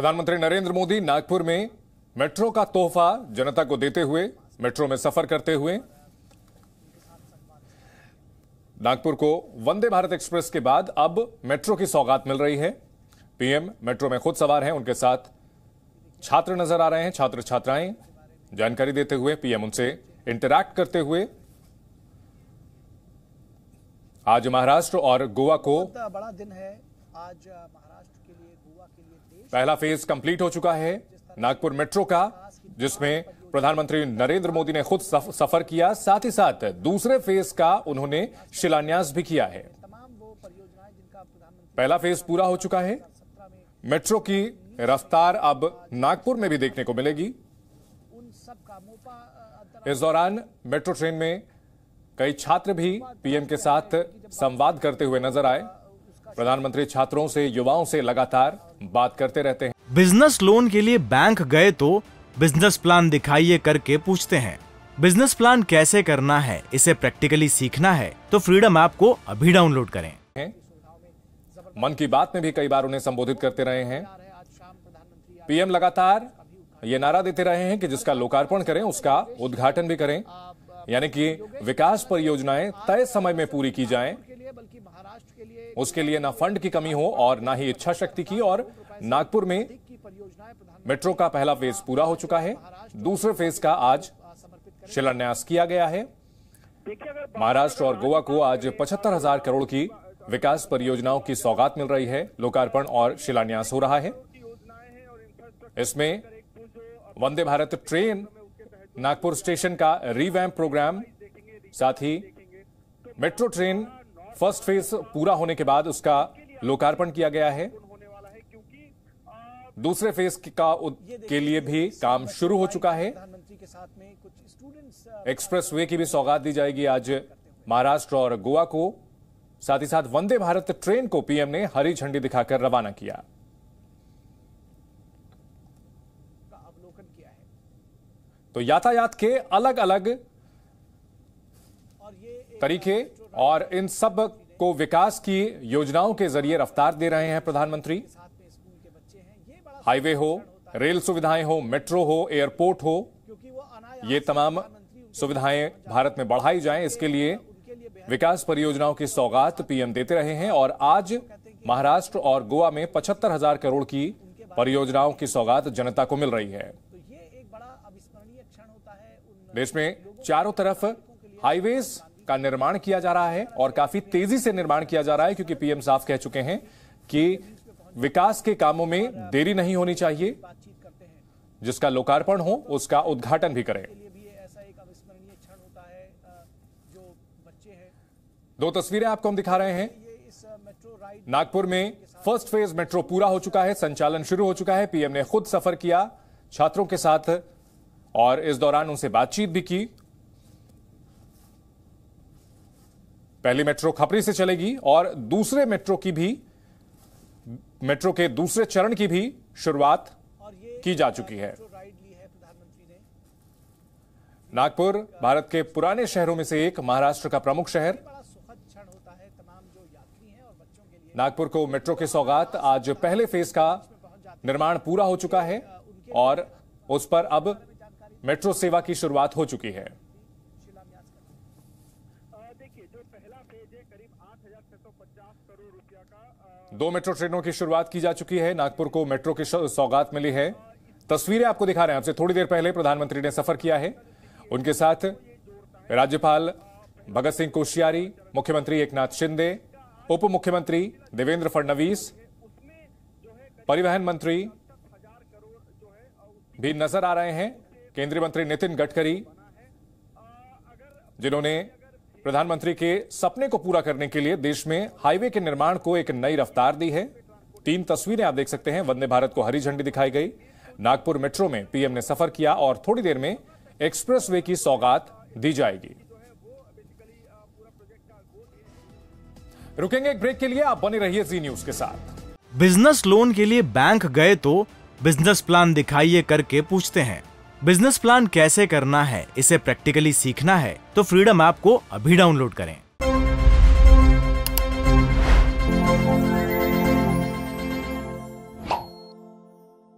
प्रधानमंत्री नरेंद्र मोदी नागपुर में मेट्रो का तोहफा जनता को देते हुए मेट्रो में सफर करते हुए नागपुर को वंदे भारत एक्सप्रेस के बाद अब मेट्रो की सौगात मिल रही है पीएम मेट्रो में खुद सवार हैं उनके साथ छात्र नजर आ रहे हैं छात्र छात्राएं जानकारी देते हुए पीएम उनसे इंटरैक्ट करते हुए आज महाराष्ट्र और गोवा को बड़ा दिन है आज महाराष्ट्र के लिए गोवा के लिए पहला फेज कंप्लीट हो चुका है नागपुर मेट्रो का जिसमें प्रधानमंत्री नरेंद्र मोदी ने खुद सफर किया साथ ही साथ दूसरे फेज का उन्होंने शिलान्यास भी किया है पहला फेज पूरा हो चुका है मेट्रो की रफ्तार अब नागपुर में भी देखने को मिलेगी इस दौरान मेट्रो ट्रेन में कई छात्र भी पीएम के साथ संवाद करते हुए नजर आए प्रधानमंत्री छात्रों से युवाओं से लगातार बात करते रहते हैं बिजनेस लोन के लिए बैंक गए तो बिजनेस प्लान दिखाइए करके पूछते हैं बिजनेस प्लान कैसे करना है इसे प्रैक्टिकली सीखना है तो फ्रीडम ऐप को अभी डाउनलोड करें मन की बात में भी कई बार उन्हें संबोधित करते रहे हैं पीएम लगातार ये नारा देते रहे हैं कि जिसका लोकार्पण करें उसका उद्घाटन भी करें यानी कि विकास परियोजनाएं तय समय में पूरी की जाएं उसके लिए ना फंड की कमी हो और ना ही इच्छा शक्ति की और नागपुर में मेट्रो का पहला फेज पूरा हो चुका है दूसरे फेज का आज शिलान्यास किया गया है महाराष्ट्र और गोवा को आज पचहत्तर हजार करोड़ की विकास परियोजनाओं की सौगात मिल रही है लोकार्पण और शिलान्यास हो रहा है इसमें वंदे भारत ट्रेन नागपुर स्टेशन का रिवैम्प प्रोग्राम साथ ही मेट्रो ट्रेन फर्स्ट फेज पूरा होने के बाद उसका लोकार्पण किया गया है दूसरे फेज का के लिए भी काम शुरू हो चुका है एक्सप्रेस वे की भी सौगात दी जाएगी आज महाराष्ट्र और गोवा को साथ ही साथ वंदे भारत ट्रेन को पीएम ने हरी झंडी दिखाकर रवाना किया तो यातायात के अलग अलग तरीके और इन सब को विकास की योजनाओं के जरिए रफ्तार दे रहे हैं प्रधानमंत्री हाईवे हो रेल सुविधाएं हो मेट्रो हो एयरपोर्ट हो ये तमाम सुविधाएं भारत में बढ़ाई जाएं इसके लिए अच्छा विकास परियोजनाओं की सौगात पीएम देते रहे हैं और आज महाराष्ट्र और गोवा में पचहत्तर हजार करोड़ की परियोजनाओं की सौगात जनता को मिल रही है तो देश में चारों तरफ हाईवेज का निर्माण किया जा रहा है और काफी तेजी से निर्माण किया जा रहा है क्योंकि पीएम साफ कह चुके हैं कि विकास के कामों में देरी नहीं होनी चाहिए जिसका लोकार्पण हो उसका उद्घाटन भी करें दो तस्वीरें आपको हम दिखा रहे हैं नागपुर में फर्स्ट फेज मेट्रो पूरा हो चुका है संचालन शुरू हो चुका है पीएम ने खुद सफर किया छात्रों के साथ और इस दौरान उनसे बातचीत भी की पहली मेट्रो खपरी से चलेगी और दूसरे मेट्रो की भी मेट्रो के दूसरे चरण की भी शुरुआत की जा चुकी है नागपुर भारत के पुराने शहरों में से एक महाराष्ट्र का प्रमुख शहर नागपुर को मेट्रो के सौगात आज पहले फेज का निर्माण पूरा हो चुका है और उस पर अब मेट्रो सेवा की शुरुआत हो चुकी है दो मेट्रो ट्रेनों की शुरुआत की जा चुकी है नागपुर को मेट्रो की सौगात मिली है तस्वीरें आपको दिखा रहे हैं आपसे थोड़ी देर पहले प्रधानमंत्री ने सफर किया है उनके साथ राज्यपाल भगत सिंह कोश्यारी मुख्यमंत्री एकनाथ शिंदे उप मुख्यमंत्री देवेंद्र फडणवीस परिवहन मंत्री भी नजर आ रहे हैं केंद्रीय मंत्री नितिन गडकरी जिन्होंने प्रधानमंत्री के सपने को पूरा करने के लिए देश में हाईवे के निर्माण को एक नई रफ्तार दी है तीन तस्वीरें आप देख सकते हैं वंदे भारत को हरी झंडी दिखाई गई नागपुर मेट्रो में पीएम ने सफर किया और थोड़ी देर में एक्सप्रेस वे की सौगात दी जाएगी रुकेंगे एक ब्रेक के लिए आप बने रहिए जी न्यूज के साथ बिजनेस लोन के लिए बैंक गए तो बिजनेस प्लान दिखाइए करके पूछते हैं बिजनेस प्लान कैसे करना है इसे प्रैक्टिकली सीखना है तो फ्रीडम ऐप को अभी डाउनलोड करें